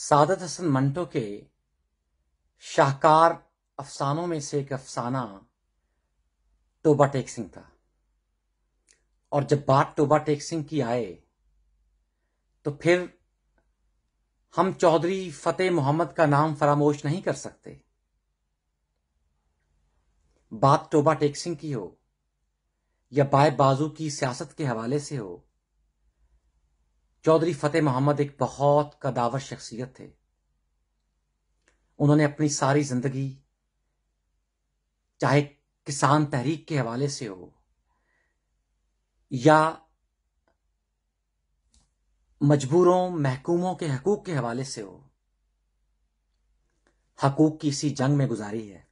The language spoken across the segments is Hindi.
सादत हसन मंटो के शाहकार अफसानों में से एक अफसाना टोबा टेक सिंह था और जब बात टोबा टेक सिंह की आए तो फिर हम चौधरी फतेह मोहम्मद का नाम फरामोश नहीं कर सकते बात टोबा टेक सिंह की हो या बाय बाजू की सियासत के हवाले से हो चौधरी फतेह मोहम्मद एक बहुत कदावर शख्सियत थे उन्होंने अपनी सारी जिंदगी चाहे किसान तहरीक के हवाले से हो या मजबूरों महकूमों के हकूक के हवाले से हो हकूक की इसी जंग में गुजारी है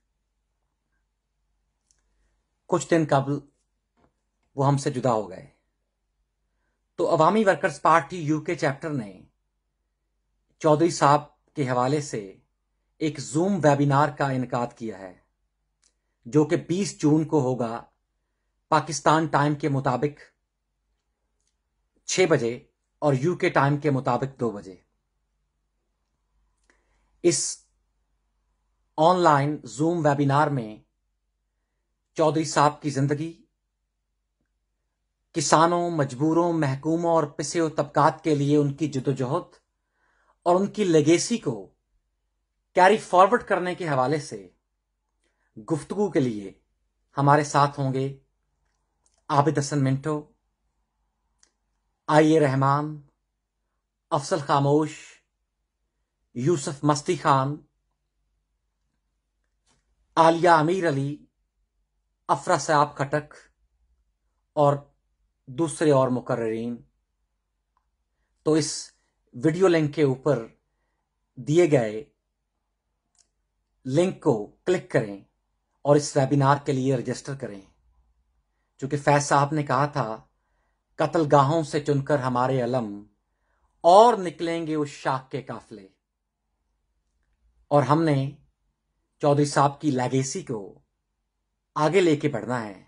कुछ दिन कबल वो हमसे जुदा हो गए तो Awami workers party UK chapter ने चौधरी साहब के हवाले से एक जूम वेबिनार का इनका किया है जो कि 20 जून को होगा पाकिस्तान टाइम के मुताबिक 6 बजे और यूके टाइम के मुताबिक 2 बजे इस ऑनलाइन जूम वेबिनार में चौधरी साहब की जिंदगी किसानों मजबूरों महकूमों और पिसे व तबकात के लिए उनकी जदोजहद और उनकी लेगेसी को कैरी फॉरवर्ड करने के हवाले से गुफ्तगु के लिए हमारे साथ होंगे आबिद हसन मिंटो आई ए रहमान अफसल खामोश यूसुफ मस्ती खान आलिया अमीर अली अफरा सयाब खटक और दूसरे और मुकर्रीन तो इस वीडियो लिंक के ऊपर दिए गए लिंक को क्लिक करें और इस वेबिनार के लिए रजिस्टर करें चूंकि फैज साहब ने कहा था कतलगाहों से चुनकर हमारे अलम और निकलेंगे उस शाख के काफले और हमने चौधरी साहब की लेगेसी को आगे लेके बढ़ना है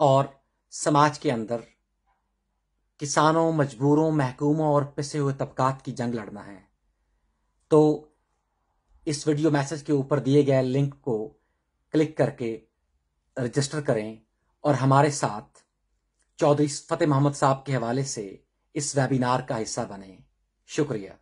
और समाज के अंदर किसानों मजबूरों महकूमों और पिसे हुए तबकात की जंग लड़ना है तो इस वीडियो मैसेज के ऊपर दिए गए लिंक को क्लिक करके रजिस्टर करें और हमारे साथ चौधरी फतेह मोहम्मद साहब के हवाले से इस वेबिनार का हिस्सा बने शुक्रिया